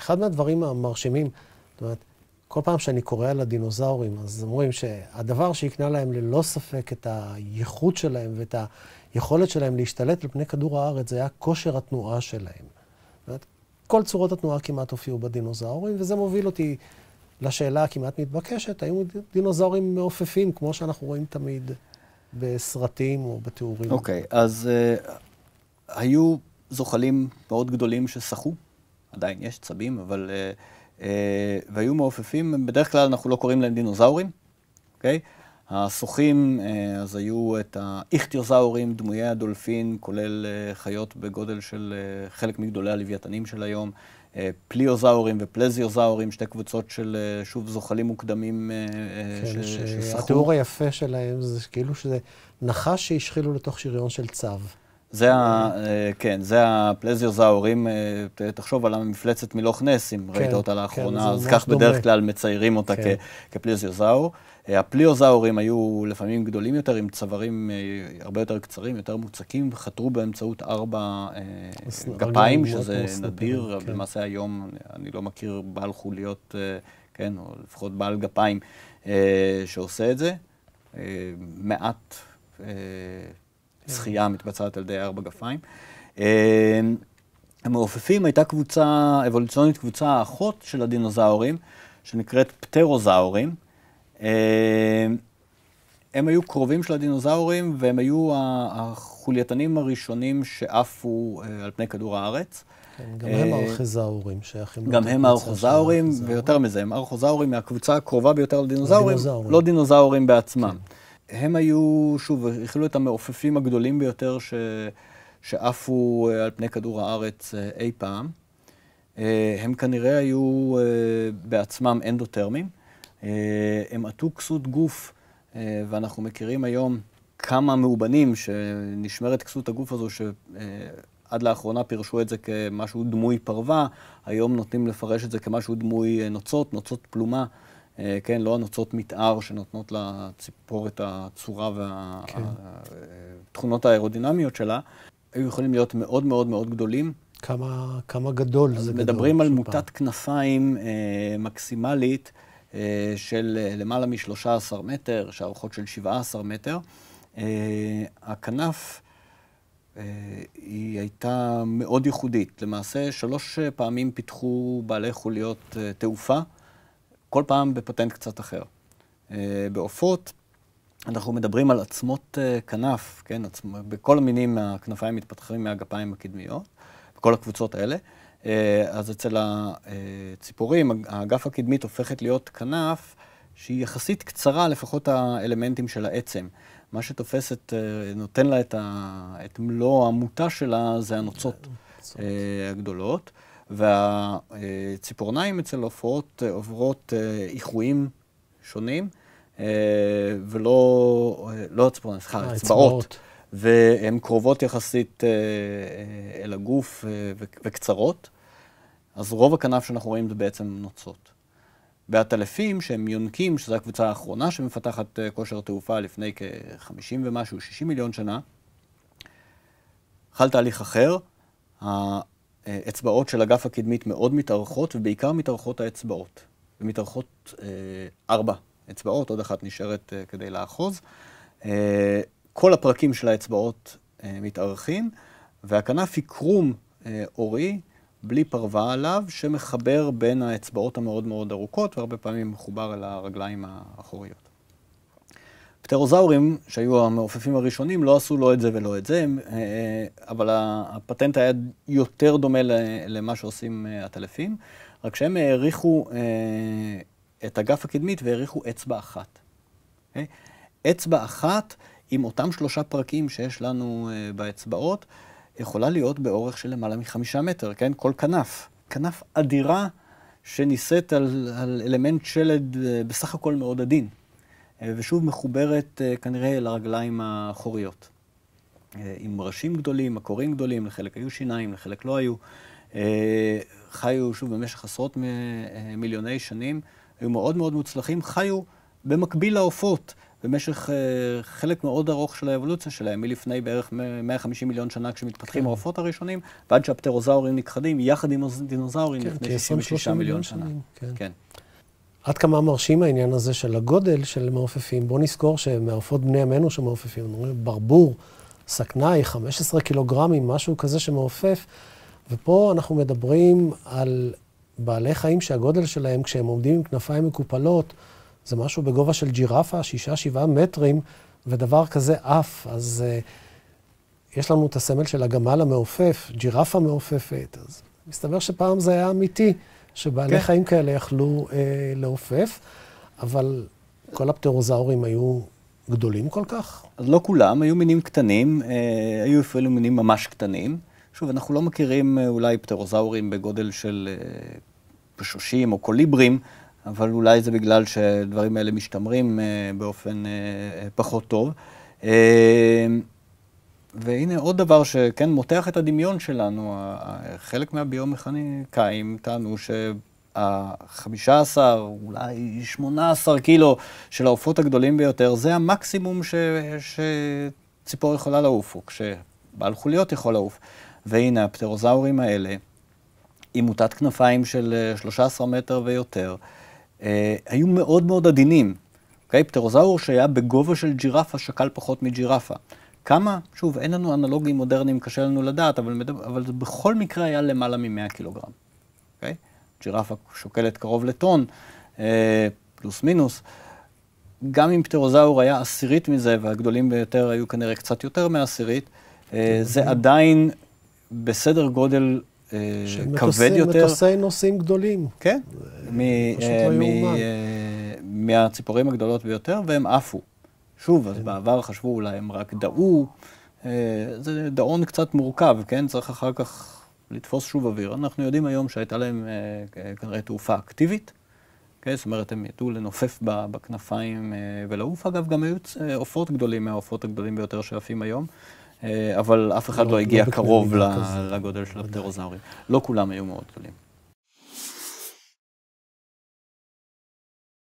אחד מהדברים המרשימים, זאת אומרת, כל פעם שאני קורא על הדינוזאורים, אז אומרים שהדבר שהקנה להם ללא ספק את הייחוד שלהם ואת היכולת שלהם להשתלט על פני כדור הארץ, זה היה כושר התנועה שלהם. זאת אומרת, כל צורות התנועה כמעט הופיעו בדינוזאורים, וזה מוביל אותי לשאלה הכמעט מתבקשת, האם דינוזאורים מעופפים, כמו שאנחנו רואים תמיד בסרטים או בתיאורים? אוקיי, okay, אז uh, היו זוחלים מאוד גדולים ששחו עדיין יש צבים, אבל... Uh, uh, והיו מעופפים, בדרך כלל אנחנו לא קוראים להם דינוזאורים, אוקיי? Okay? הסוכים, אה, אז היו את האיכטיוזאורים, דמויי הדולפין, כולל חיות בגודל של חלק מגדולי הלווייתנים של היום, פליאוזאורים ופלזיוזאורים, שתי קבוצות של, שוב, זוחלים מוקדמים כן, שסחרו. התיאור היפה שלהם זה כאילו שזה נחש שהשחילו לתוך שריון של צב. זה ה... אה, כן, זה הפלזיור, זה ההורים. אה, תחשוב על המפלצת מלוך נס, אם כן, ראית אותה כן, לאחרונה, אז כך בדרך כלל מציירים אותה ההור. כן. אה, הפליאוזאורים היו לפעמים גדולים יותר, עם צווארים הרבה יותר קצרים, יותר מוצקים, חתרו באמצעות ארבע גפיים, שזה נדיר. למעשה היום אני לא מכיר בעל חוליות, כן, או לפחות בעל גפיים שעושה את זה. מעט... כן. שחייה מתבצעת על ידי ארבע גפיים. אה, המעופפים הייתה קבוצה, אבולוציונית קבוצה האחות של הדינוזאורים, שנקראת פטרוזאורים. אה, הם היו קרובים של הדינוזאורים, והם היו החולייתנים הראשונים שעפו אה, על פני כדור הארץ. כן, גם הם ארכזאורים שייכים. גם הם ארכזאורים, ויותר מזה, הם ארכזאורים מהקבוצה הקרובה ביותר לדינוזאורים, לא דינוזאורים בעצמם. כן. הם היו, שוב, הכילו את המעופפים הגדולים ביותר ש... שעפו אה, על פני כדור הארץ אה, אי פעם. אה, הם כנראה היו בעצמם אנדותרמים. הם עטו כסות גוף, ואנחנו מכירים היום כמה מאובנים שנשמרת כסות הגוף הזו, שעד לאחרונה פירשו את זה כמשהו דמוי פרווה, היום נוטים לפרש את זה כמשהו דמוי נוצות, נוצות פלומה. אה, כן, לא הנוצות מתאר שנותנות לציפור את הצורה והתכונות כן. האירודינמיות שלה, היו יכולים להיות מאוד מאוד מאוד גדולים. כמה, כמה גדול זה גדול. מדברים על מוטת כנפיים אה, מקסימלית אה, של אה, למעלה מ-13 מטר, שערכות של 17 מטר. אה, הכנף... אה, היא הייתה מאוד ייחודית. למעשה, שלוש אה, פעמים פיתחו בעלי חוליות אה, תעופה. כל פעם בפטנט קצת אחר. אה, בעופות, אנחנו מדברים על עצמות אה, כנף, כן, עצמ... בכל המינים הכנפיים מתפתחים מהגפיים הקדמיות, בכל הקבוצות האלה. אה, אז אצל הציפורים, האגף הקדמית הופכת להיות כנף שהיא יחסית קצרה, לפחות האלמנטים של העצם. מה שתופס את, נותן לה את, ה, את מלוא העמותה שלה זה הנוצות כן, הגדולות. והציפורניים אצל עופות אה, עוברות אה, איחויים שונים, אה, ולא, לא הציפורניים, סליחה, אצבעות. והן קרובות יחסית אל הגוף וקצרות, אז רוב הכנף שאנחנו רואים זה בעצם נוצות. והטלפים שהם יונקים, שזו הקבוצה האחרונה שמפתחת כושר תעופה לפני כ-50 ומשהו, 60 מיליון שנה, חל תהליך אחר, האצבעות של אגף הקדמית מאוד מתארכות, ובעיקר מתארכות האצבעות. ומתארכות אה, ארבע אצבעות, עוד אחת נשארת אה, כדי לאחוז. אה, כל הפרקים של האצבעות מתארכים, והכנף היא קרום אורי, בלי פרווה עליו, שמחבר בין האצבעות המאוד מאוד ארוכות, והרבה פעמים מחובר אל הרגליים האחוריות. הפטרוזאורים, שהיו המעופפים הראשונים, לא עשו לא את זה ולא את זה, אה, אה, אבל הפטנט היה יותר דומה למה שעושים אה, הטלפים, רק שהם העריכו את הגף הקדמית והעריכו אצבע אחת. אוקיי? אצבע אחת עם אותם שלושה פרקים שיש לנו באצבעות, יכולה להיות באורך של למעלה מחמישה מטר, כן? כל כנף. כנף אדירה שנישאת על, על אלמנט שלד בסך הכל מאוד עדין. אה, ושוב מחוברת אה, כנראה לרגליים האחוריות. אה, עם ראשים גדולים, מקורים גדולים, לחלק היו שיניים, לחלק לא היו. חיו, שוב, במשך עשרות מיליוני שנים, היו מאוד מאוד מוצלחים, חיו במקביל לעופות במשך חלק מאוד ארוך של האבולוציה שלהם, מלפני בערך 150 מיליון שנה כשמתפתחים כן. העופות הראשונים, ועד שהפטרוזאורים נכחדים יחד עם הדינוזאורים כן, לפני 66 כן, מיליון, מיליון שנה. שנים, כן. כן. עד כמה מרשים העניין הזה של הגודל של מעופפים. בואו נזכור שמעופות בני עמנו שמעופפים, אומרים ברבור, סכנאי, 15 קילוגרמים, משהו כזה שמעופף. ופה אנחנו מדברים על בעלי חיים שהגודל שלהם, כשהם עומדים עם כנפיים מקופלות, זה משהו בגובה של ג'ירפה, 6-7 מטרים, ודבר כזה עף. אז uh, יש לנו את הסמל של הגמל המעופף, ג'ירפה מעופפת. אז מסתבר שפעם זה היה אמיתי. שבעלי כן. חיים כאלה יכלו אה, לעופף, אבל כל הפטרוזאורים היו גדולים כל כך? אז לא כולם, היו מינים קטנים, אה, היו אפילו מינים ממש קטנים. שוב, אנחנו לא מכירים אה, אולי פטרוזאורים בגודל של אה, פשושים או קוליברים, אבל אולי זה בגלל שהדברים האלה משתמרים אה, באופן אה, אה פחות טוב. אה, והנה עוד דבר שכן מותח את הדמיון שלנו, חלק מהביומכניקאים טענו שה-15, אולי 18 קילו של העופות הגדולים ביותר, זה המקסימום ש... שציפור יכולה לעוף, או כשבעל חוליות יכול לעוף. והנה, הפטרוזאורים האלה, עם מוטת כנפיים של 13 אה, מטר ויותר, אה, היו מאוד מאוד עדינים. אוקיי? פטרוזאור שהיה בגובה של ג'ירפה שקל פחות מג'ירפה. כמה? שוב, אין לנו אנלוגים מודרניים, קשה לנו לדעת, אבל, מדבר, אבל בכל מקרה היה למעלה מ-100 קילוגרם. Okay? אוקיי? ג'ירפה שוקלת קרוב לטון, אה, פלוס מינוס. גם אם פטרוזאור היה עשירית מזה, והגדולים ביותר היו כנראה קצת יותר מעשירית, אה, כן, זה כן. עדיין בסדר גודל אה, כבד מטוסי, יותר. מטוסי נוסעים גדולים. כן, מ, לא אה, לא מ, אה, מהציפורים הגדולות ביותר, והם עפו. שוב, אז בעבר חשבו אולי הם רק דאו, אה, זה דאון קצת מורכב, כן? צריך אחר כך לתפוס שוב אוויר. אנחנו יודעים היום שהייתה להם אה, כנראה תעופה אקטיבית. כן, זאת אומרת, הם ידעו לנופף בכנפיים אה, ולעוף. אגב, גם היו עופות גדולים מהעופות הגדולים ביותר שעפים היום, אבל אף אחד לא, לא הגיע לא קרוב לגודל של הפטרוזאורים. לא כולם היו מאוד גדולים.